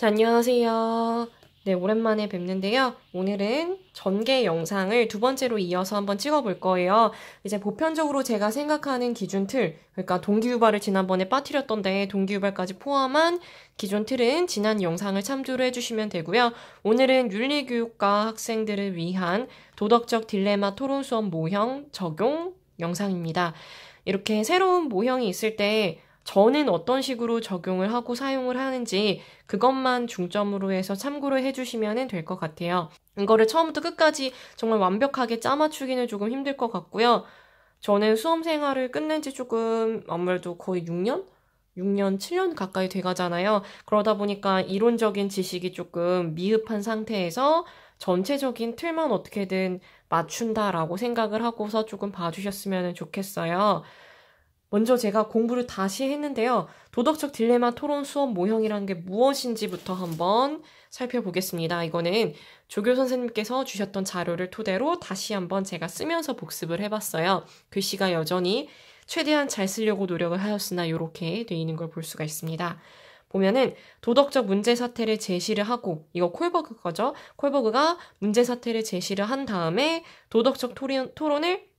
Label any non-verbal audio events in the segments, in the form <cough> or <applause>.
자, 안녕하세요. 네, 오랜만에 뵙는데요. 오늘은 전개 영상을 두 번째로 이어서 한번 찍어볼 거예요. 이제 보편적으로 제가 생각하는 기준 틀, 그러니까 동기유발을 지난번에 빠뜨렸던데 동기유발까지 포함한 기존 틀은 지난 영상을 참조를 해주시면 되고요. 오늘은 윤리교육과 학생들을 위한 도덕적 딜레마 토론 수업 모형 적용 영상입니다. 이렇게 새로운 모형이 있을 때 저는 어떤 식으로 적용을 하고 사용을 하는지 그것만 중점으로 해서 참고를 해주시면 될 것 같아요. 이거를 처음부터 끝까지 정말 완벽하게 짜맞추기는 조금 힘들 것 같고요. 저는 수험 생활을 끝낸 지 조금 아무래도 거의 6년? 6년, 7년 가까이 돼가잖아요. 그러다 보니까 이론적인 지식이 조금 미흡한 상태에서 전체적인 틀만 어떻게든 맞춘다라고 생각을 하고서 조금 봐주셨으면 좋겠어요. 먼저 제가 공부를 다시 했는데요. 도덕적 딜레마 토론 수업 모형이라는 게 무엇인지부터 한번 살펴보겠습니다. 이거는 조교 선생님께서 주셨던 자료를 토대로 다시 한번 제가 쓰면서 복습을 해봤어요. 글씨가 여전히 최대한 잘 쓰려고 노력을 하였으나 이렇게 돼 있는 걸 볼 수가 있습니다. 보면은 도덕적 문제 사태를 제시를 하고 이거 콜버그 거죠. 콜버그가 문제 사태를 제시를 한 다음에 도덕적 토론, 토론을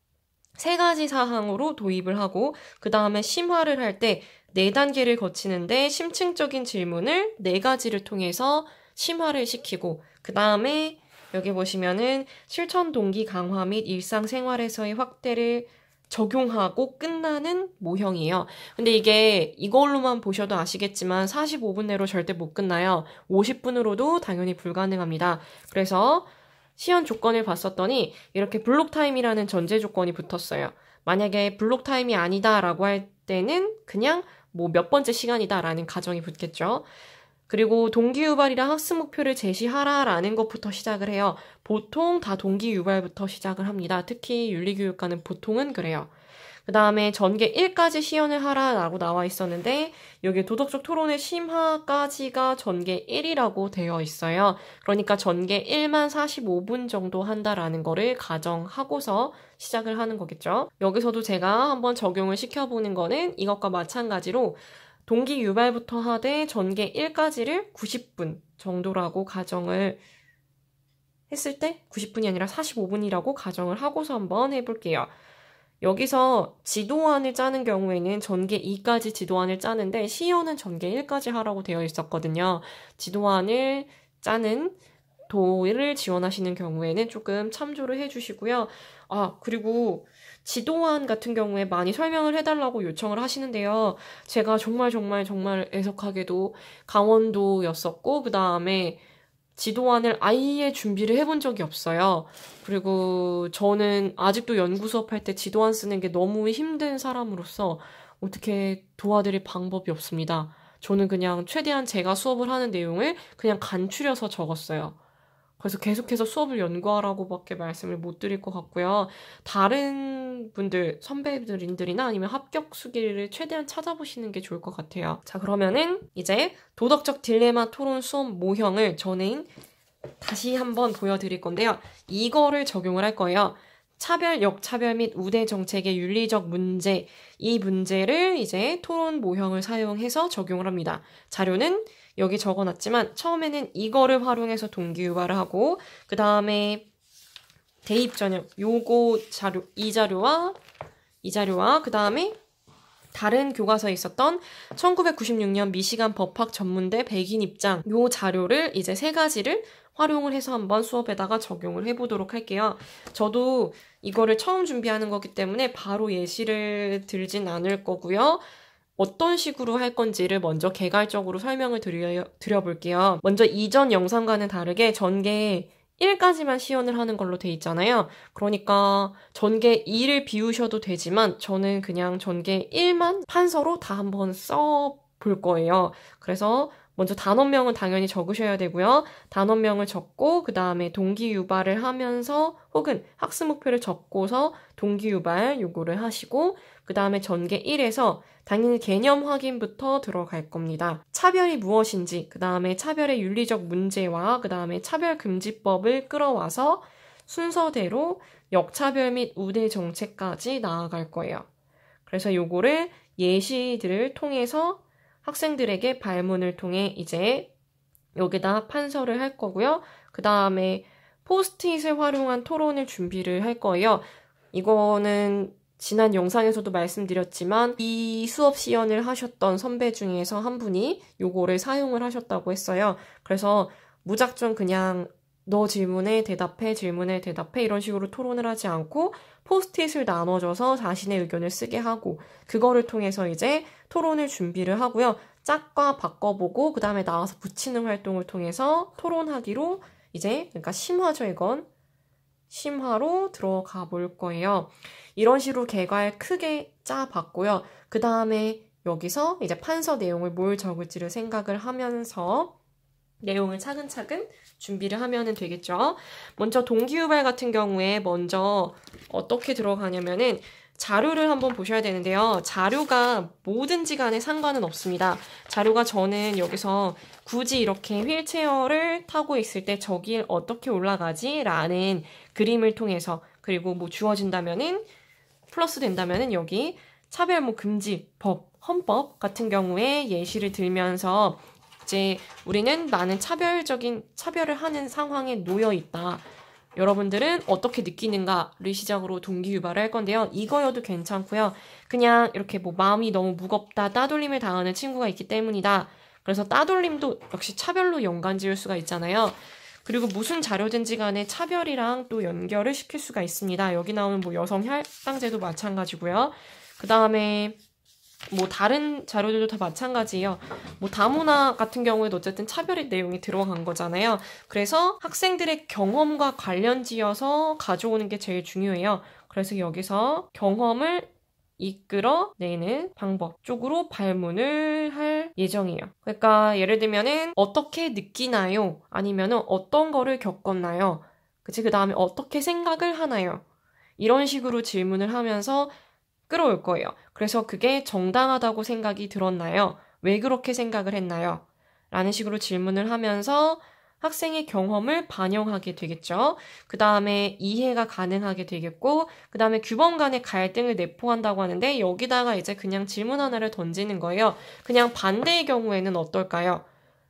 세 가지 사항으로 도입을 하고 그 다음에 심화를 할 때 네 단계를 거치는데 심층적인 질문을 네 가지를 통해서 심화를 시키고 그 다음에 여기 보시면은 실천 동기 강화 및 일상생활에서의 확대를 적용하고 끝나는 모형이에요. 근데 이게 이걸로만 보셔도 아시겠지만 45분 내로 절대 못 끝나요. 50분으로도 당연히 불가능합니다. 그래서 시연 조건을 봤었더니 이렇게 블록 타임이라는 전제 조건이 붙었어요. 만약에 블록 타임이 아니다라고 할 때는 그냥 뭐 몇 번째 시간이다라는 가정이 붙겠죠. 그리고 동기유발이랑 학습 목표를 제시하라라는 것부터 시작을 해요. 보통 다 동기유발부터 시작을 합니다. 특히 윤리교육과는 보통은 그래요. 그 다음에 전개 1까지 시연을 하라라고 나와 있었는데 여기 도덕적 토론의 심화까지가 전개 1이라고 되어 있어요. 그러니까 전개 1만 45분 정도 한다라는 거를 가정하고서 시작을 하는 거겠죠. 여기서도 제가 한번 적용을 시켜보는 거는 이것과 마찬가지로 동기 유발부터 하되 전개 1까지를 90분 정도라고 가정을 했을 때 90분이 아니라 45분이라고 가정을 하고서 한번 해볼게요. 여기서 지도안을 짜는 경우에는 전개 2까지 지도안을 짜는데 시연은 전개 1까지 하라고 되어 있었거든요. 지도안을 짜는 도를 지원하시는 경우에는 조금 참조를 해주시고요. 아, 그리고 지도안 같은 경우에 많이 설명을 해달라고 요청을 하시는데요. 제가 정말 정말 정말 애석하게도 강원도였었고, 그 다음에 지도안을 아예 준비를 해본 적이 없어요. 그리고 저는 아직도 연구 수업할 때 지도안 쓰는 게 너무 힘든 사람으로서 어떻게 도와드릴 방법이 없습니다. 저는 그냥 최대한 제가 수업을 하는 내용을 그냥 간추려서 적었어요. 그래서 계속해서 수업을 연구하라고밖에 말씀을 못 드릴 것 같고요. 다른 분들, 선배들인들이나 아니면 합격 수기를 최대한 찾아보시는 게 좋을 것 같아요. 자, 그러면은 이제 도덕적 딜레마 토론 수업 모형을 전에인 다시 한번 보여드릴 건데요. 이거를 적용을 할 거예요. 차별, 역차별 및 우대 정책의 윤리적 문제, 이 문제를 이제 토론 모형을 사용해서 적용을 합니다. 자료는 여기 적어 놨지만 처음에는 이거를 활용해서 동기유발을 하고, 그 다음에 대입 전형, 요거 자료, 이 자료와 이 자료와 그 다음에 다른 교과서에 있었던 1996년 미시간 법학 전문대 백인 입장 요 자료를 이제 세 가지를 활용을 해서 한번 수업에다가 적용을 해보도록 할게요. 저도 이거를 처음 준비하는 거기 때문에 바로 예시를 들진 않을 거고요. 어떤 식으로 할 건지를 먼저 개괄적으로 설명을 드려, 드려볼게요. 먼저 이전 영상과는 다르게 전개 1까지만 시연을 하는 걸로 돼 있잖아요. 그러니까 전개 2를 비우셔도 되지만 저는 그냥 전개 1만 판서로 다 한번 써 볼 거예요. 그래서 먼저 단원명은 당연히 적으셔야 되고요. 단원명을 적고 그 다음에 동기 유발을 하면서 혹은 학습 목표를 적고서 동기 유발 요구를 하시고 그 다음에 전개 1에서 당연히 개념 확인부터 들어갈 겁니다. 차별이 무엇인지 그 다음에 차별의 윤리적 문제와 그 다음에 차별 금지법을 끌어와서 순서대로 역차별 및 우대 정책까지 나아갈 거예요. 그래서 요거를 예시들을 통해서 학생들에게 발문을 통해 이제 여기다 판서를 할 거고요. 그 다음에 포스트잇을 활용한 토론을 준비를 할 거예요. 이거는 지난 영상에서도 말씀드렸지만 이 수업 시연을 하셨던 선배 중에서 한 분이 요거를 사용을 하셨다고 했어요. 그래서 무작정 그냥 너 질문에 대답해, 질문에 대답해 이런 식으로 토론을 하지 않고 포스트잇을 나눠줘서 자신의 의견을 쓰게 하고 그거를 통해서 이제 토론을 준비를 하고요. 짝과 바꿔보고 그 다음에 나와서 붙이는 활동을 통해서 토론하기로 이제 그러니까 심화죠 이건 심화로 들어가 볼 거예요. 이런 식으로 개괄 크게 짜봤고요. 그 다음에 여기서 이제 판서 내용을 뭘 적을지를 생각을 하면서 내용을 차근차근 준비를 하면 되겠죠. 먼저 동기유발 같은 경우에 먼저 어떻게 들어가냐면은 자료를 한번 보셔야 되는데요. 자료가 뭐든지 간에 상관은 없습니다. 자료가 저는 여기서 굳이 이렇게 휠체어를 타고 있을 때 저길 어떻게 올라가지? 라는 그림을 통해서 그리고 뭐 주어진다면은 플러스 된다면은 여기 차별 뭐 금지, 법, 헌법 같은 경우에 예시를 들면서 이제 우리는 많은 차별적인 차별을 하는 상황에 놓여 있다. 여러분들은 어떻게 느끼는가를 시작으로 동기유발을 할 건데요. 이거여도 괜찮고요. 그냥 이렇게 뭐 마음이 너무 무겁다, 따돌림을 당하는 친구가 있기 때문이다. 그래서 따돌림도 역시 차별로 연관 지을 수가 있잖아요. 그리고 무슨 자료든지 간에 차별이랑 또 연결을 시킬 수가 있습니다. 여기 나오는 뭐 여성 혈당제도 마찬가지고요. 그 다음에 뭐 다른 자료들도 다 마찬가지예요. 뭐 다문화 같은 경우에도 어쨌든 차별의 내용이 들어간 거잖아요. 그래서 학생들의 경험과 관련지어서 가져오는 게 제일 중요해요. 그래서 여기서 경험을 이끌어내는 방법 쪽으로 발문을 할 예정이에요. 그러니까 예를 들면은 어떻게 느끼나요? 아니면은 어떤 거를 겪었나요? 그치 그 다음에 어떻게 생각을 하나요? 이런 식으로 질문을 하면서 끌어올 거예요. 그래서 그게 정당하다고 생각이 들었나요? 왜 그렇게 생각을 했나요? 라는 식으로 질문을 하면서 학생의 경험을 반영하게 되겠죠. 그 다음에 이해가 가능하게 되겠고, 그 다음에 규범 간의 갈등을 내포한다고 하는데, 여기다가 이제 그냥 질문 하나를 던지는 거예요. 그냥 반대의 경우에는 어떨까요?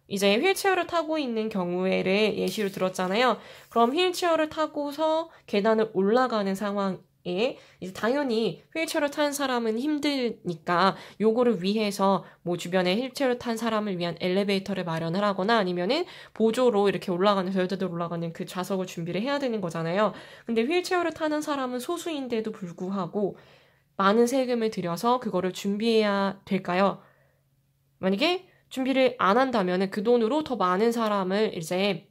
이제 휠체어를 타고 있는 경우를 에 예시로 들었잖아요. 그럼 휠체어를 타고서 계단을 올라가는 상황, 예, 이제 당연히 휠체어를 탄 사람은 힘드니까 요거를 위해서 뭐 주변에 휠체어를 탄 사람을 위한 엘리베이터를 마련을 하거나 아니면은 보조로 이렇게 올라가는 별대들 올라가는 그 좌석을 준비를 해야 되는 거잖아요. 근데 휠체어를 타는 사람은 소수인데도 불구하고 많은 세금을 들여서 그거를 준비해야 될까요? 만약에 준비를 안 한다면은 그 돈으로 더 많은 사람을 이제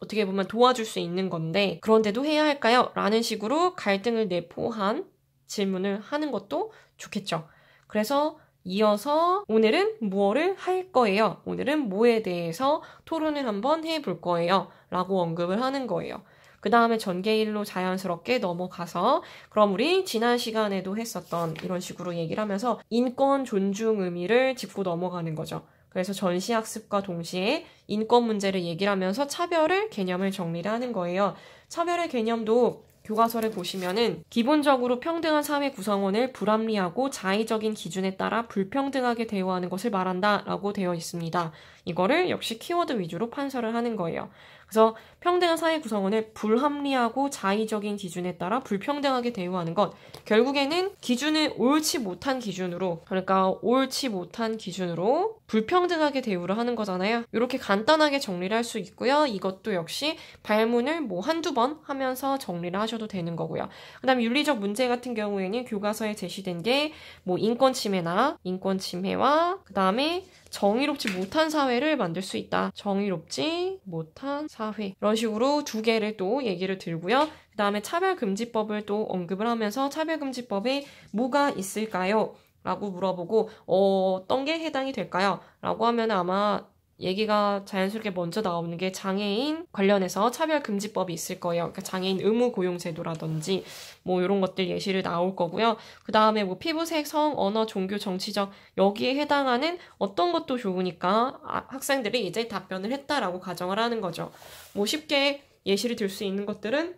어떻게 보면 도와줄 수 있는 건데 그런데도 해야 할까요? 라는 식으로 갈등을 내포한 질문을 하는 것도 좋겠죠. 그래서 이어서 오늘은 무엇을 할 거예요? 오늘은 뭐에 대해서 토론을 한번 해볼 거예요? 라고 언급을 하는 거예요. 그 다음에 전개일로 자연스럽게 넘어가서 그럼 우리 지난 시간에도 했었던 이런 식으로 얘기를 하면서 인권 존중 의미를 짚고 넘어가는 거죠. 그래서 전시학습과 동시에 인권 문제를 얘기를 하면서 차별을 개념을 정리를 하는 거예요. 차별의 개념도 교과서를 보시면은 기본적으로 평등한 사회 구성원을 불합리하고 자의적인 기준에 따라 불평등하게 대우하는 것을 말한다라고 되어 있습니다. 이거를 역시 키워드 위주로 판서를 하는 거예요. 그래서 평등한 사회 구성원을 불합리하고 자의적인 기준에 따라 불평등하게 대우하는 것 결국에는 기준을 옳지 못한 기준으로 그러니까 옳지 못한 기준으로 불평등하게 대우를 하는 거잖아요. 이렇게 간단하게 정리를 할 수 있고요. 이것도 역시 발문을 뭐 한두 번 하면서 정리를 하셔도 되는 거고요. 그다음 윤리적 문제 같은 경우에는 교과서에 제시된 게 뭐 인권 침해나 인권 침해와 그다음에 정의롭지 못한 사회를 만들 수 있다. 정의롭지 못한 사회. 그런 식으로 두 개를 또 얘기를 들고요. 그 다음에 차별금지법을 또 언급을 하면서 차별금지법에 뭐가 있을까요? 라고 물어보고 어, 어떤 게 해당이 될까요? 라고 하면 아마 얘기가 자연스럽게 먼저 나오는 게 장애인 관련해서 차별금지법이 있을 거예요. 그러니까 장애인 의무 고용제도라든지 뭐 이런 것들 예시를 나올 거고요. 그 다음에 뭐 피부색, 성, 언어, 종교, 정치적 여기에 해당하는 어떤 것도 좋으니까 아, 학생들이 이제 답변을 했다라고 가정을 하는 거죠. 뭐 쉽게 예시를 들 수 있는 것들은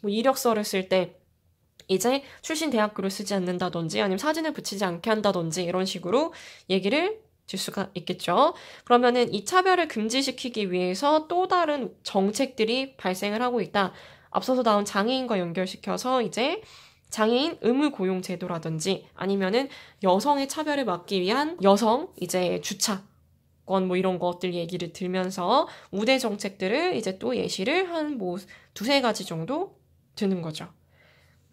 뭐 이력서를 쓸 때 이제 출신 대학교를 쓰지 않는다든지 아니면 사진을 붙이지 않게 한다든지 이런 식으로 얘기를 질 수가 있겠죠. 그러면은 이 차별을 금지시키기 위해서 또 다른 정책들이 발생을 하고 있다. 앞서서 나온 장애인과 연결시켜서 이제 장애인 의무 고용 제도라든지 아니면은 여성의 차별을 막기 위한 여성 이제 주차 권뭐 이런 것들 얘기를 들면서 우대 정책들을 이제 또 예시를 한 뭐 두세 가지 정도 드는 거죠.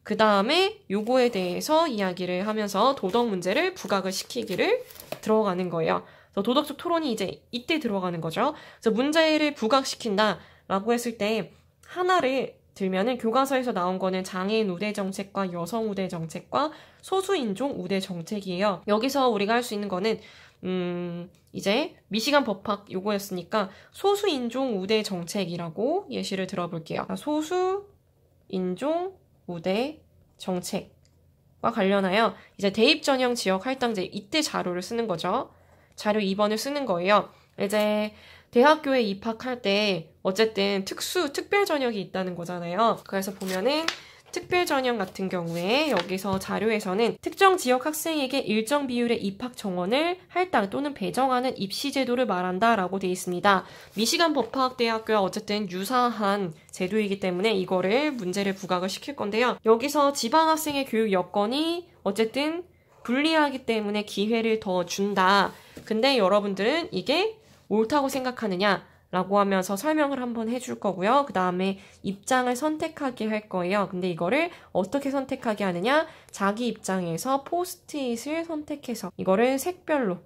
그 다음에 요거에 대해서 이야기를 하면서 도덕 문제를 부각을 시키기를 들어가는 거예요. 그래서 도덕적 토론이 이제 이때 들어가는 거죠. 그래서 문제를 부각시킨다라고 했을 때 하나를 들면은 교과서에서 나온 거는 장애인 우대 정책과 여성 우대 정책과 소수인종 우대 정책이에요. 여기서 우리가 할 수 있는 거는 음, 이제 미시간 법학 요거였으니까 소수인종 우대 정책이라고 예시를 들어볼게요. 그러니까 소수인종 우대, 정책과 관련하여 이제 대입 전형 지역 할당제 이때 자료를 쓰는 거죠. 자료 2번을 쓰는 거예요. 이제 대학교에 입학할 때 어쨌든 특수 특별 전형이 있다는 거잖아요. 그래서 보면은 특별 전형 같은 경우에 여기서 자료에서는 특정 지역 학생에게 일정 비율의 입학 정원을 할당 또는 배정하는 입시 제도를 말한다라고 되어 있습니다. 미시간 법학대학교와 어쨌든 유사한 제도이기 때문에 이거를 문제를 부각을 시킬 건데요. 여기서 지방 학생의 교육 여건이 어쨌든 불리하기 때문에 기회를 더 준다. 근데 여러분들은 이게 옳다고 생각하느냐? 라고 하면서 설명을 한번 해줄 거고요. 그 다음에 입장을 선택하게 할 거예요. 근데 이거를 어떻게 선택하게 하느냐? 자기 입장에서 포스트잇을 선택해서 이거를 색별로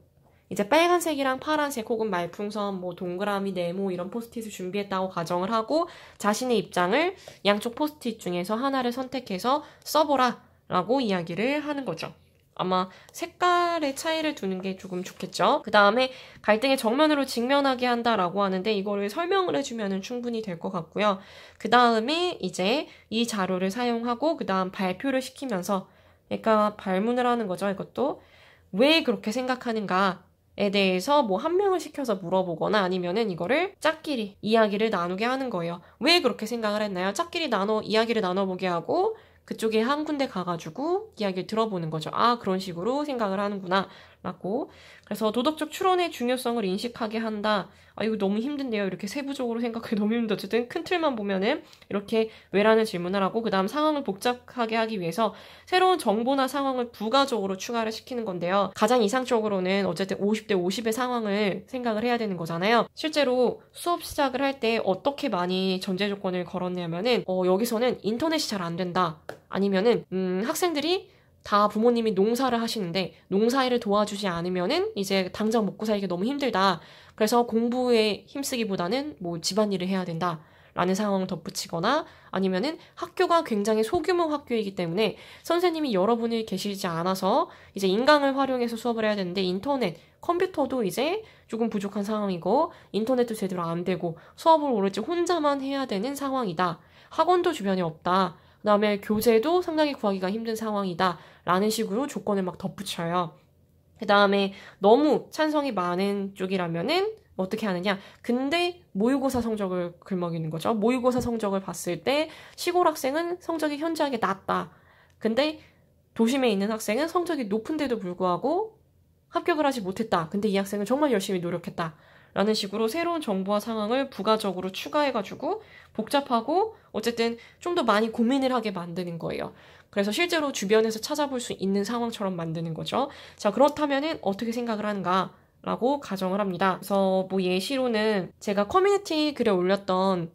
이제 빨간색이랑 파란색 혹은 말풍선, 뭐 동그라미, 네모 이런 포스트잇을 준비했다고 가정을 하고 자신의 입장을 양쪽 포스트잇 중에서 하나를 선택해서 써보라 라고 이야기를 하는 거죠. 아마 색깔의 차이를 두는 게 조금 좋겠죠. 그 다음에 갈등의 정면으로 직면하게 한다라고 하는데 이거를 설명을 해주면 충분히 될 것 같고요. 그 다음에 이제 이 자료를 사용하고 그 다음 발표를 시키면서 그러니까 발문을 하는 거죠. 이것도 왜 그렇게 생각하는가 에 대해서 뭐 한 명을 시켜서 물어보거나 아니면은 이거를 짝끼리 이야기를 나누게 하는 거예요. 왜 그렇게 생각을 했나요? 짝끼리 나눠 이야기를 나눠보게 하고 그쪽에 한 군데 가가지고 이야기를 들어보는 거죠. 아, 그런 식으로 생각을 하는구나. 라고. 그래서 도덕적 추론의 중요성을 인식하게 한다. 아, 이거 너무 힘든데요. 이렇게 세부적으로 생각하기 <laughs> 너무 힘든데. 어쨌든 큰 틀만 보면은 이렇게 왜라는 질문을 하고, 그 다음 상황을 복잡하게 하기 위해서 새로운 정보나 상황을 부가적으로 추가를 시키는 건데요. 가장 이상적으로는 어쨌든 50대 50의 상황을 생각을 해야 되는 거잖아요. 실제로 수업 시작을 할 때 어떻게 많이 전제 조건을 걸었냐면은, 어, 여기서는 인터넷이 잘 안 된다. 아니면은 음, 학생들이 다 부모님이 농사를 하시는데 농사일을 도와주지 않으면은 이제 당장 먹고 살기 너무 힘들다. 그래서 공부에 힘쓰기보다는 뭐 집안일을 해야 된다. 라는 상황을 덧붙이거나 아니면은 학교가 굉장히 소규모 학교이기 때문에 선생님이 여러분이 계시지 않아서 이제 인강을 활용해서 수업을 해야 되는데 인터넷, 컴퓨터도 이제 조금 부족한 상황이고 인터넷도 제대로 안 되고 수업을 오로지 혼자만 해야 되는 상황이다. 학원도 주변에 없다. 그다음에 교재도 상당히 구하기가 힘든 상황이다. 라는 식으로 조건을 막 덧붙여요. 그다음에 너무 찬성이 많은 쪽이라면은 어떻게 하느냐? 근데 모의고사 성적을 글먹이는 거죠. 모의고사 성적을 봤을 때 시골 학생은 성적이 현저하게 낮다. 근데 도심에 있는 학생은 성적이 높은데도 불구하고 합격을 하지 못했다. 근데 이 학생은 정말 열심히 노력했다. 라는 식으로 새로운 정보와 상황을 부가적으로 추가해가지고 복잡하고 어쨌든 좀 더 많이 고민을 하게 만드는 거예요. 그래서 실제로 주변에서 찾아볼 수 있는 상황처럼 만드는 거죠. 자, 그렇다면은 어떻게 생각을 하는가? 라고 가정을 합니다. 그래서 뭐 예시로는 제가 커뮤니티 글에 올렸던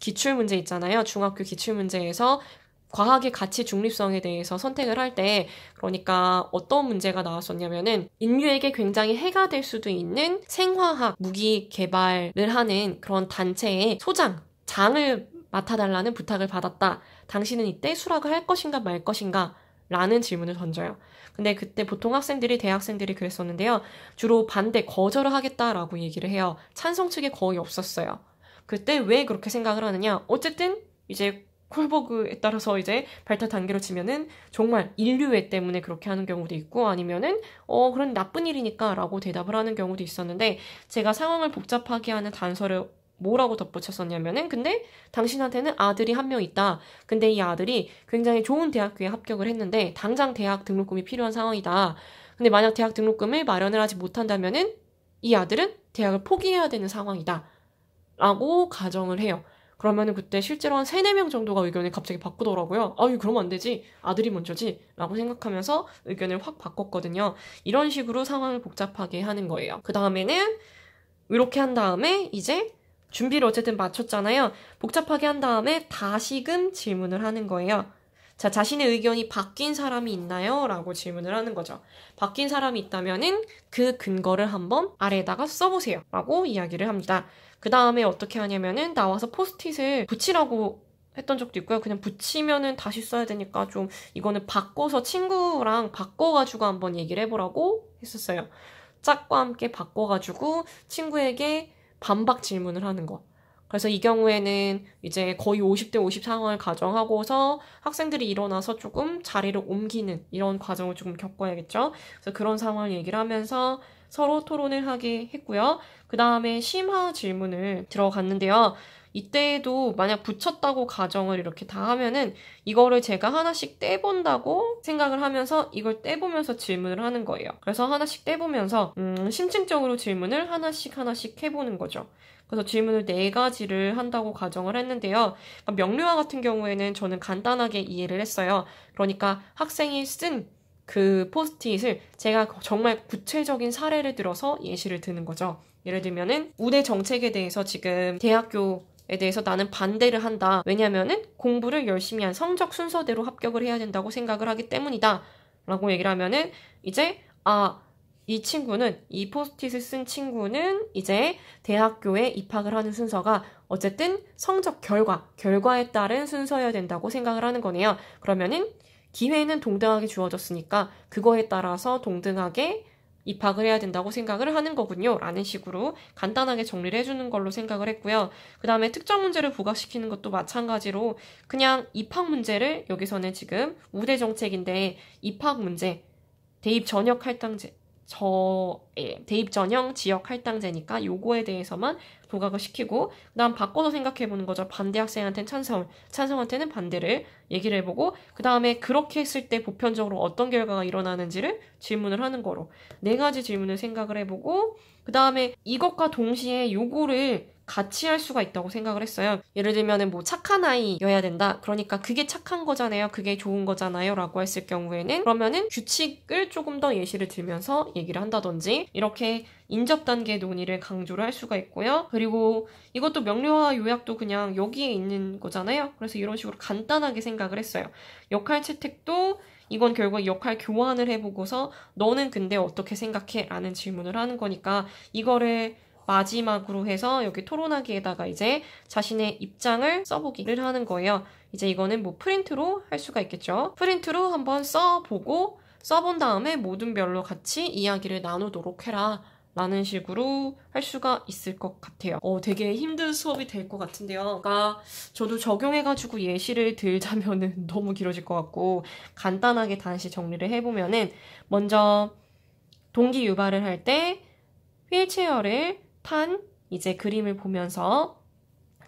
기출문제 있잖아요. 중학교 기출문제에서 과학의 가치 중립성에 대해서 선택을 할 때 그러니까 어떤 문제가 나왔었냐면은 인류에게 굉장히 해가 될 수도 있는 생화학 무기 개발을 하는 그런 단체의 소장 장을 맡아달라는 부탁을 받았다. 당신은 이때 수락을 할 것인가 말 것인가? 라는 질문을 던져요. 근데 그때 보통 학생들이 대학생들이 그랬었는데요. 주로 반대 거절을 하겠다라고 얘기를 해요. 찬성 측에 거의 없었어요. 그때 왜 그렇게 생각을 하느냐? 어쨌든 이제 콜버그에 따라서 이제 발달 단계로 치면은 정말 인류애 때문에 그렇게 하는 경우도 있고 아니면은 어 그런 나쁜 일이니까라고 대답을 하는 경우도 있었는데 제가 상황을 복잡하게 하는 단서를 뭐라고 덧붙였었냐면은 근데 당신한테는 아들이 한 명 있다. 근데 이 아들이 굉장히 좋은 대학교에 합격을 했는데 당장 대학 등록금이 필요한 상황이다. 근데 만약 대학 등록금을 마련을 하지 못한다면은 이 아들은 대학을 포기해야 되는 상황이다. 라고 가정을 해요. 그러면은 그때 실제로 한 3, 4명 정도가 의견을 갑자기 바꾸더라고요. 아유, 그러면 안 되지. 아들이 먼저지. 라고 생각하면서 의견을 확 바꿨거든요. 이런 식으로 상황을 복잡하게 하는 거예요. 그 다음에는 이렇게 한 다음에 이제 준비를 어쨌든 마쳤잖아요. 복잡하게 한 다음에 다시금 질문을 하는 거예요. 자, 자신의 의견이 바뀐 사람이 있나요? 라고 질문을 하는 거죠. 바뀐 사람이 있다면그 근거를 한번 아래에다가 써보세요. 라고 이야기를 합니다. 그 다음에 어떻게 하냐면은 나와서 포스트잇을 붙이라고 했던 적도 있고요. 그냥 붙이면은 다시 써야 되니까 좀 이거는 바꿔서 친구랑 바꿔가지고 한번 얘기를 해보라고 했었어요. 짝과 함께 바꿔가지고 친구에게 반박 질문을 하는 거. 그래서 이 경우에는 이제 거의 50대 50 상황을 가정하고서 학생들이 일어나서 조금 자리를 옮기는 이런 과정을 조금 겪어야겠죠. 그래서 그런 상황을 얘기를 하면서 서로 토론을 하게 했고요. 그 다음에 심화 질문을 들어갔는데요. 이때에도 만약 붙였다고 가정을 이렇게 다 하면은 이거를 제가 하나씩 떼본다고 생각을 하면서 이걸 떼보면서 질문을 하는 거예요. 그래서 하나씩 떼보면서 음, 심층적으로 질문을 하나씩 하나씩 해보는 거죠. 그래서 질문을 네 가지를 한다고 가정을 했는데요. 그러니까 명료화 같은 경우에는 저는 간단하게 이해를 했어요. 그러니까 학생이 쓴그 포스트잇을 제가 정말 구체적인 사례를 들어서 예시를 드는 거죠. 예를 들면은 우대 정책에 대해서 지금 대학교 에 대해서 나는 반대를 한다. 왜냐면은 공부를 열심히 한 성적 순서대로 합격을 해야 된다고 생각을 하기 때문이다. 라고 얘기를 하면은 이제 아, 이 친구는 이 포스트잇을 쓴 친구는 이제 대학교에 입학을 하는 순서가 어쨌든 성적 결과, 결과에 따른 순서여야 된다고 생각을 하는 거네요. 그러면은 기회는 동등하게 주어졌으니까 그거에 따라서 동등하게 입학을 해야 된다고 생각을 하는 거군요. 라는 식으로 간단하게 정리를 해주는 걸로 생각을 했고요. 그 다음에 특정 문제를 부각시키는 것도 마찬가지로 그냥 입학 문제를 여기서는 지금 우대 정책인데 입학 문제, 대입 전역 할당제, 저 예, 대입 전형 지역 할당제니까 요거에 대해서만 부각을 시키고 그다음 바꿔서 생각해 보는 거죠. 반대 학생한테는 찬성, 찬성한테는 반대를 얘기를 해보고 그 다음에 그렇게 했을 때 보편적으로 어떤 결과가 일어나는지를 질문을 하는 거로 네 가지 질문을 생각을 해보고 그 다음에 이것과 동시에 요거를 같이 할 수가 있다고 생각을 했어요. 예를 들면은 뭐 착한 아이여야 된다. 그러니까 그게 착한 거잖아요. 그게 좋은 거잖아요. 라고 했을 경우에는 그러면은 규칙을 조금 더 예시를 들면서 얘기를 한다든지 이렇게 인접 단계 논의를 강조를 할 수가 있고요. 그리고 이것도 명료화 요약도 그냥 여기에 있는 거잖아요. 그래서 이런 식으로 간단하게 생각을 했어요. 역할 채택도 이건 결국 역할 교환을 해보고서 너는 근데 어떻게 생각해? 라는 질문을 하는 거니까 이거를 마지막으로 해서 여기 토론하기에다가 이제 자신의 입장을 써보기를 하는 거예요. 이제 이거는 뭐 프린트로 할 수가 있겠죠. 프린트로 한번 써보고 써본 다음에 모든 별로 같이 이야기를 나누도록 해라. 라는 식으로 할 수가 있을 것 같아요. 어, 되게 힘든 수업이 될 것 같은데요. 그러니까 저도 적용해가지고 예시를 들자면은 <laughs> 너무 길어질 것 같고 간단하게 다시 정리를 해보면은 먼저 동기 유발을 할 때 휠체어를 판 이제 그림을 보면서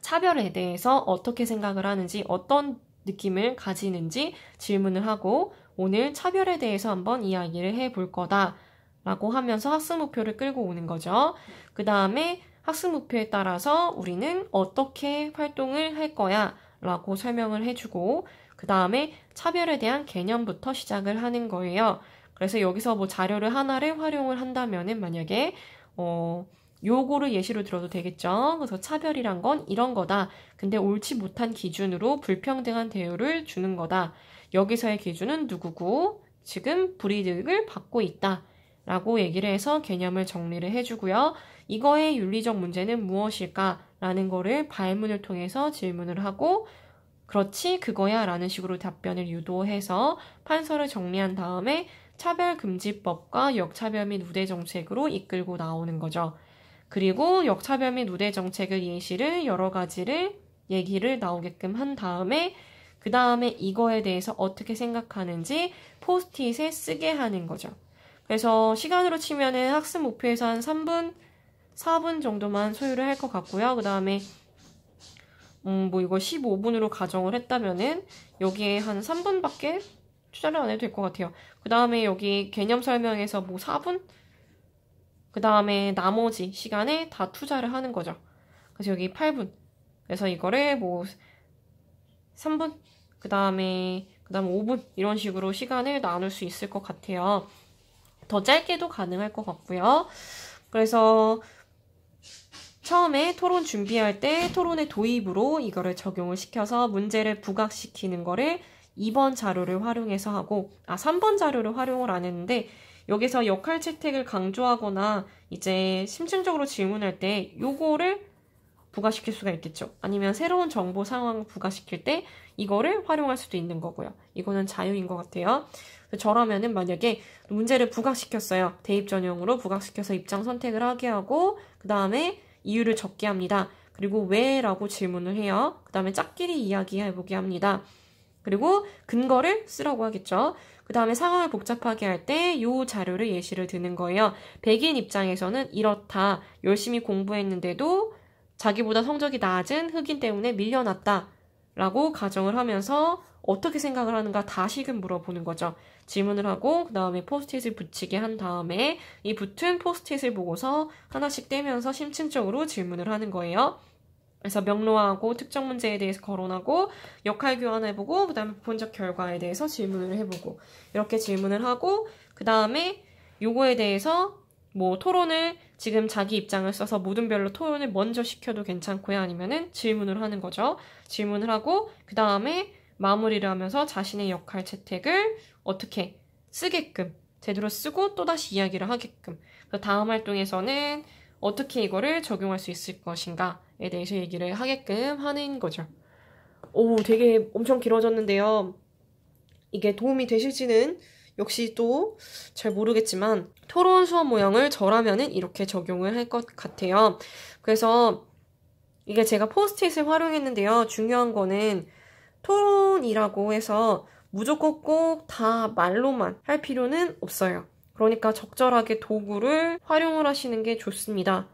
차별에 대해서 어떻게 생각을 하는지 어떤 느낌을 가지는지 질문을 하고 오늘 차별에 대해서 한번 이야기를 해볼 거다 라고 하면서 학습 목표를 끌고 오는 거죠. 그 다음에 학습 목표에 따라서 우리는 어떻게 활동을 할 거야 라고 설명을 해주고 그 다음에 차별에 대한 개념부터 시작을 하는 거예요. 그래서 여기서 뭐 자료를 하나를 활용을 한다면은 만약에 어, 요거를 예시로 들어도 되겠죠. 그래서 차별이란 건 이런 거다. 근데 옳지 못한 기준으로 불평등한 대우를 주는 거다. 여기서의 기준은 누구고 지금 불이득을 받고 있다. 라고 얘기를 해서 개념을 정리를 해주고요. 이거의 윤리적 문제는 무엇일까? 라는 거를 발문을 통해서 질문을 하고, 그렇지, 그거야. 라는 식으로 답변을 유도해서 판서를 정리한 다음에 차별금지법과 역차별 및 우대 정책으로 이끌고 나오는 거죠. 그리고 역차별 및 우대 정책을 예시를 여러 가지를 얘기를 나오게끔 한 다음에 그 다음에 이거에 대해서 어떻게 생각하는지 포스트잇에 쓰게 하는 거죠. 그래서 시간으로 치면은 학습 목표에서 한 3분, 4분 정도만 소요를 할 것 같고요. 그 다음에 음, 뭐 이거 15분으로 가정을 했다면은 여기에 한 3분밖에 투자를 안 해도 될 것 같아요. 그 다음에 여기 개념 설명에서 뭐 4분? 그 다음에 나머지 시간에 다 투자를 하는 거죠. 그래서 여기 8분. 그래서 이거를 뭐 3분, 그 다음에 그 다음 5분 이런 식으로 시간을 나눌 수 있을 것 같아요. 더 짧게도 가능할 것 같고요. 그래서 처음에 토론 준비할 때 토론의 도입으로 이거를 적용을 시켜서 문제를 부각시키는 거를 2번 자료를 활용해서 하고, 아, 3번 자료를 활용을 안 했는데, 여기서 역할 채택을 강조하거나 이제 심층적으로 질문할 때 요거를 부과시킬 수가 있겠죠. 아니면 새로운 정보 상황 을 부과시킬 때 이거를 활용할 수도 있는 거고요. 이거는 자유인 것 같아요. 저라면은 만약에 문제를 부각시켰어요. 대입 전형으로 부각시켜서 입장 선택을 하게 하고 그 다음에 이유를 적게 합니다. 그리고 왜라고 질문을 해요. 그 다음에 짝끼리 이야기해보게 합니다. 그리고 근거를 쓰라고 하겠죠. 그 다음에 상황을 복잡하게 할 때 요 자료를 예시를 드는 거예요. 백인 입장에서는 이렇다. 열심히 공부했는데도 자기보다 성적이 낮은 흑인 때문에 밀려났다. 라고 가정을 하면서 어떻게 생각을 하는가 다시금 물어보는 거죠. 질문을 하고 그 다음에 포스트잇을 붙이게 한 다음에 이 붙은 포스트잇을 보고서 하나씩 떼면서 심층적으로 질문을 하는 거예요. 그래서 명로하고 특정 문제에 대해서 거론하고 역할 교환해보고 그 다음에 본적 결과에 대해서 질문을 해보고 이렇게 질문을 하고 그 다음에 요거에 대해서 뭐 토론을 지금 자기 입장을 써서 모든 별로 토론을 먼저 시켜도 괜찮고요 아니면은 질문을 하는 거죠 질문을 하고 그 다음에 마무리를 하면서 자신의 역할 채택을 어떻게 쓰게끔 제대로 쓰고 또다시 이야기를 하게끔 그 다음 활동에서는 어떻게 이거를 적용할 수 있을 것인가에 대해서 얘기를 하게끔 하는 거죠. 오, 되게 엄청 길어졌는데요. 이게 도움이 되실지는 역시 또 잘 모르겠지만 토론 수업 모형을 저라면은 이렇게 적용을 할 것 같아요. 그래서 이게 제가 포스트잇을 활용했는데요. 중요한 거는 토론이라고 해서 무조건 꼭 다 말로만 할 필요는 없어요. 그러니까 적절하게 도구를 활용을 하시는 게 좋습니다.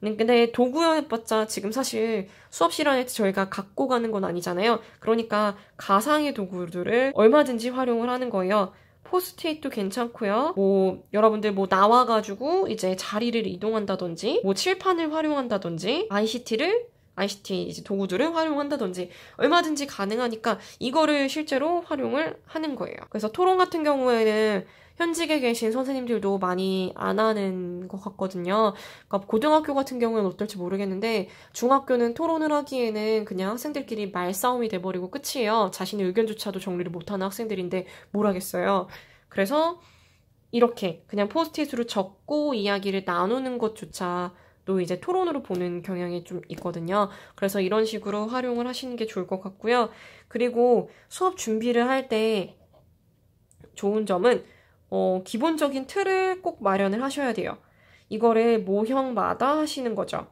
네, 근데 도구 해봤자 지금 사실 수업 시간에 저희가 갖고 가는 건 아니잖아요. 그러니까 가상의 도구들을 얼마든지 활용을 하는 거예요. 포스트잇도 괜찮고요. 뭐 여러분들 뭐 나와가지고 이제 자리를 이동한다든지 뭐 칠판을 활용한다든지 ICT를 ICT 이제 도구들을 활용한다든지 얼마든지 가능하니까 이거를 실제로 활용을 하는 거예요. 그래서 토론 같은 경우에는 현직에 계신 선생님들도 많이 안 하는 것 같거든요. 그러니까 고등학교 같은 경우는 어떨지 모르겠는데 중학교는 토론을 하기에는 그냥 학생들끼리 말싸움이 돼버리고 끝이에요. 자신의 의견조차도 정리를 못하는 학생들인데 뭘 하겠어요. 그래서 이렇게 그냥 포스트잇으로 적고 이야기를 나누는 것조차 또 이제 토론으로 보는 경향이 좀 있거든요. 그래서 이런 식으로 활용을 하시는 게 좋을 것 같고요. 그리고 수업 준비를 할 때 좋은 점은 어, 기본적인 틀을 꼭 마련을 하셔야 돼요. 이거를 모형마다 하시는 거죠.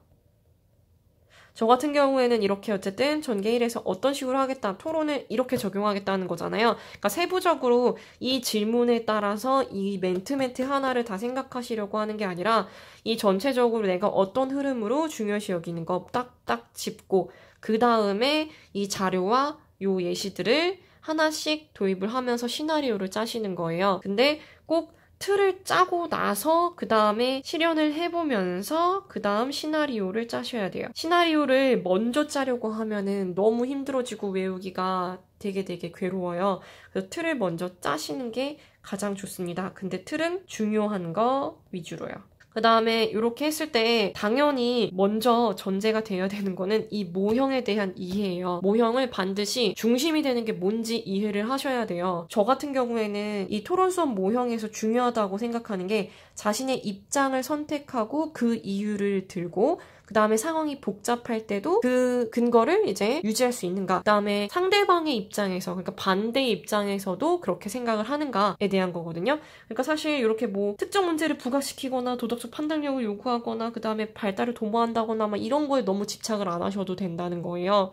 저 같은 경우에는 이렇게 어쨌든 전개 1에서 어떤 식으로 하겠다, 토론을 이렇게 적용하겠다는 거잖아요. 그러니까 세부적으로 이 질문에 따라서 이 멘트 멘트 하나를 다 생각하시려고 하는 게 아니라 이 전체적으로 내가 어떤 흐름으로 중요시 여기는 거 딱딱 짚고 그 다음에 이 자료와 요 예시들을 하나씩 도입을 하면서 시나리오를 짜시는 거예요. 근데 꼭 틀을 짜고 나서 그 다음에 실현을 해보면서 그 다음 시나리오를 짜셔야 돼요. 시나리오를 먼저 짜려고 하면은 너무 힘들어지고 외우기가 되게 되게 괴로워요. 그래서 틀을 먼저 짜시는 게 가장 좋습니다. 근데 틀은 중요한 거 위주로요. 그 다음에 이렇게 했을 때 당연히 먼저 전제가 되어야 되는 거는 이 모형에 대한 이해예요. 모형을 반드시 중심이 되는 게 뭔지 이해를 하셔야 돼요. 저 같은 경우에는 이 토론 수업 모형에서 중요하다고 생각하는 게 자신의 입장을 선택하고 그 이유를 들고 그 다음에 상황이 복잡할 때도 그 근거를 이제 유지할 수 있는가 그 다음에 상대방의 입장에서 그러니까 반대의 입장에서도 그렇게 생각을 하는가에 대한 거거든요. 그러니까 사실 이렇게 뭐 특정 문제를 부각시키거나 도덕적 판단력을 요구하거나 그 다음에 발달을 도모한다거나 막 이런 거에 너무 집착을 안 하셔도 된다는 거예요.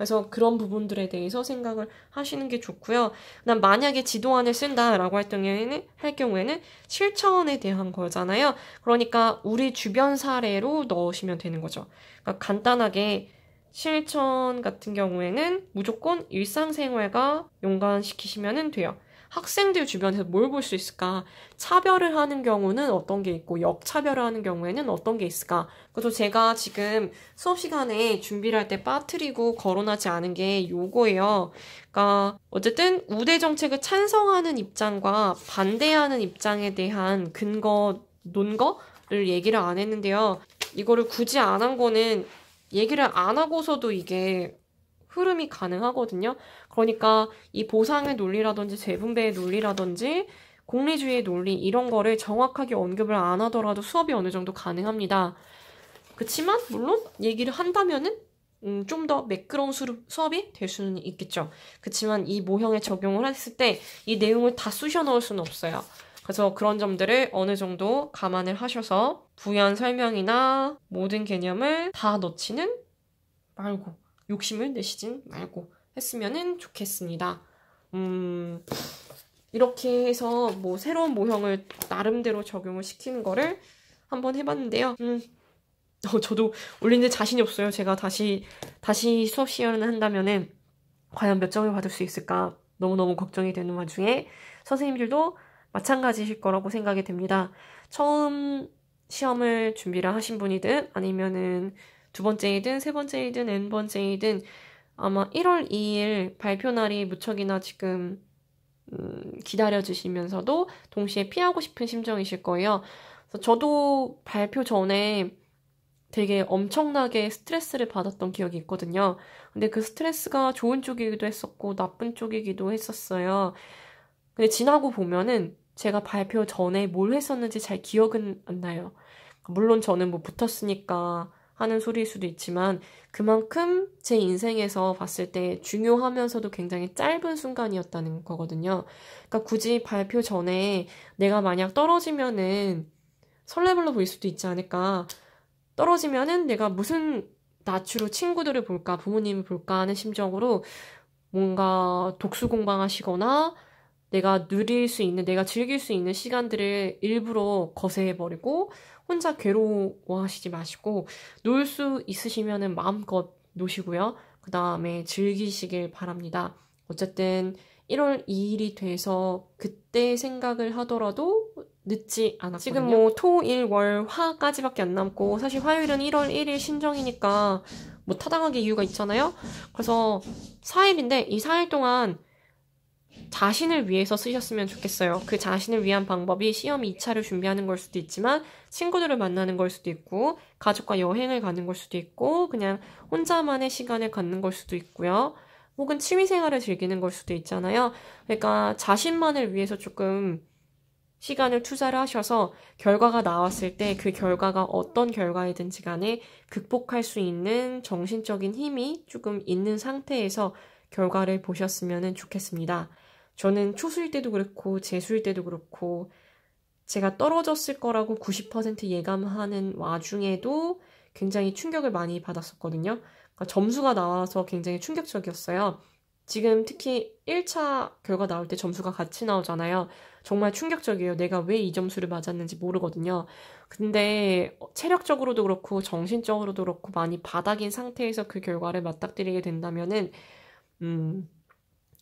그래서 그런 부분들에 대해서 생각을 하시는 게 좋고요. 난 만약에 지도안을 쓴다라고 할 경우에는 할 경우에는 실천에 대한 거잖아요. 그러니까 우리 주변 사례로 넣으시면 되는 거죠. 그러니까 간단하게 실천 같은 경우에는 무조건 일상생활과 연관시키시면 돼요. 학생들 주변에서 뭘 볼 수 있을까? 차별을 하는 경우는 어떤 게 있고 역차별을 하는 경우에는 어떤 게 있을까? 그래서 제가 지금 수업 시간에 준비를 할 때 빠뜨리고 거론하지 않은 게 요거예요. 그러니까 어쨌든 우대 정책을 찬성하는 입장과 반대하는 입장에 대한 근거 논거를 얘기를 안 했는데요. 이거를 굳이 안 한 거는 얘기를 안 하고서도 이게 흐름이 가능하거든요. 그러니까 이 보상의 논리라든지 재분배의 논리라든지 공리주의의 논리 이런 거를 정확하게 언급을 안 하더라도 수업이 어느 정도 가능합니다. 그렇지만 물론 얘기를 한다면은 음, 좀 더 매끄러운 수, 수업이 될 수는 있겠죠. 그렇지만 이 모형에 적용을 했을 때 이 내용을 다 쑤셔 넣을 수는 없어요. 그래서 그런 점들을 어느 정도 감안을 하셔서 부연 설명이나 모든 개념을 다 넣지는 말고 욕심을 내시진 말고 했으면 좋겠습니다. 음, 이렇게 해서 뭐 새로운 모형을 나름대로 적용을 시키는 거를 한번 해봤는데요. 음, 어, 저도 올리데 자신이 없어요. 제가 다시, 다시 수업 시연을 한다면은 과연 몇 점을 받을 수 있을까 너무너무 걱정이 되는 와중에 선생님들도 마찬가지실 거라고 생각이 됩니다. 처음 시험을 준비를 하신 분이든 아니면은 두 번째이든 세 번째이든 n 번째이든 아마 1월 2일 발표날이 무척이나 지금 음, 기다려주시면서도 동시에 피하고 싶은 심정이실 거예요. 저도 발표 전에 되게 엄청나게 스트레스를 받았던 기억이 있거든요. 근데 그 스트레스가 좋은 쪽이기도 했었고 나쁜 쪽이기도 했었어요. 근데 지나고 보면은 제가 발표 전에 뭘 했었는지 잘 기억은 안 나요. 물론 저는 뭐 붙었으니까 하는 소리일 수도 있지만 그만큼 제 인생에서 봤을 때 중요하면서도 굉장히 짧은 순간이었다는 거거든요. 그러니까 굳이 발표 전에 내가 만약 떨어지면은 설레벌로 보일 수도 있지 않을까. 떨어지면은 내가 무슨 낯으로 친구들을 볼까, 부모님을 볼까 하는 심정으로 뭔가 독수 공방하시거나 내가 누릴 수 있는, 내가 즐길 수 있는 시간들을 일부러 거세해버리고 혼자 괴로워하시지 마시고 놀 수 있으시면은 마음껏 노시고요. 그 다음에 즐기시길 바랍니다. 어쨌든 1월 2일이 돼서 그때 생각을 하더라도 늦지 않았거든요. 지금 뭐 토, 일, 월, 화까지밖에 안 남고 사실 화요일은 1월 1일 신정이니까 뭐 타당하게 이유가 있잖아요. 그래서 4일인데 이 4일 동안 자신을 위해서 쓰셨으면 좋겠어요. 그 자신을 위한 방법이 시험 2차를 준비하는 걸 수도 있지만 친구들을 만나는 걸 수도 있고 가족과 여행을 가는 걸 수도 있고 그냥 혼자만의 시간을 갖는 걸 수도 있고요. 혹은 취미 생활을 즐기는 걸 수도 있잖아요. 그러니까 자신만을 위해서 조금 시간을 투자를 하셔서 결과가 나왔을 때 그 결과가 어떤 결과이든지 간에 극복할 수 있는 정신적인 힘이 조금 있는 상태에서 결과를 보셨으면 좋겠습니다. 저는 초수일 때도 그렇고 재수일 때도 그렇고 제가 떨어졌을 거라고 90% 예감하는 와중에도 굉장히 충격을 많이 받았었거든요. 그러니까 점수가 나와서 굉장히 충격적이었어요. 지금 특히 1차 결과 나올 때 점수가 같이 나오잖아요. 정말 충격적이에요. 내가 왜 이 점수를 맞았는지 모르거든요. 근데 체력적으로도 그렇고 정신적으로도 그렇고 많이 바닥인 상태에서 그 결과를 맞닥뜨리게 된다면은 음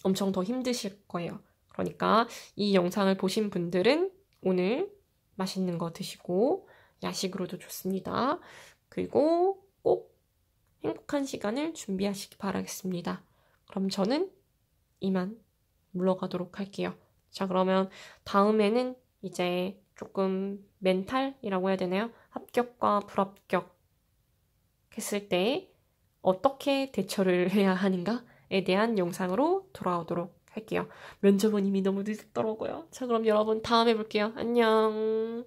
엄청 더 힘드실 거예요. 그러니까 이 영상을 보신 분들은 오늘 맛있는 거 드시고 야식으로도 좋습니다. 그리고 꼭 행복한 시간을 준비하시기 바라겠습니다. 그럼 저는 이만 물러가도록 할게요. 자, 그러면 다음에는 이제 조금 멘탈이라고 해야 되나요? 합격과 불합격 했을 때 어떻게 대처를 해야 하는가? 에 대한 영상으로 돌아오도록 할게요. 면접은 이미 너무 늦었더라고요. 자, 그럼 여러분 다음에 볼게요. 안녕.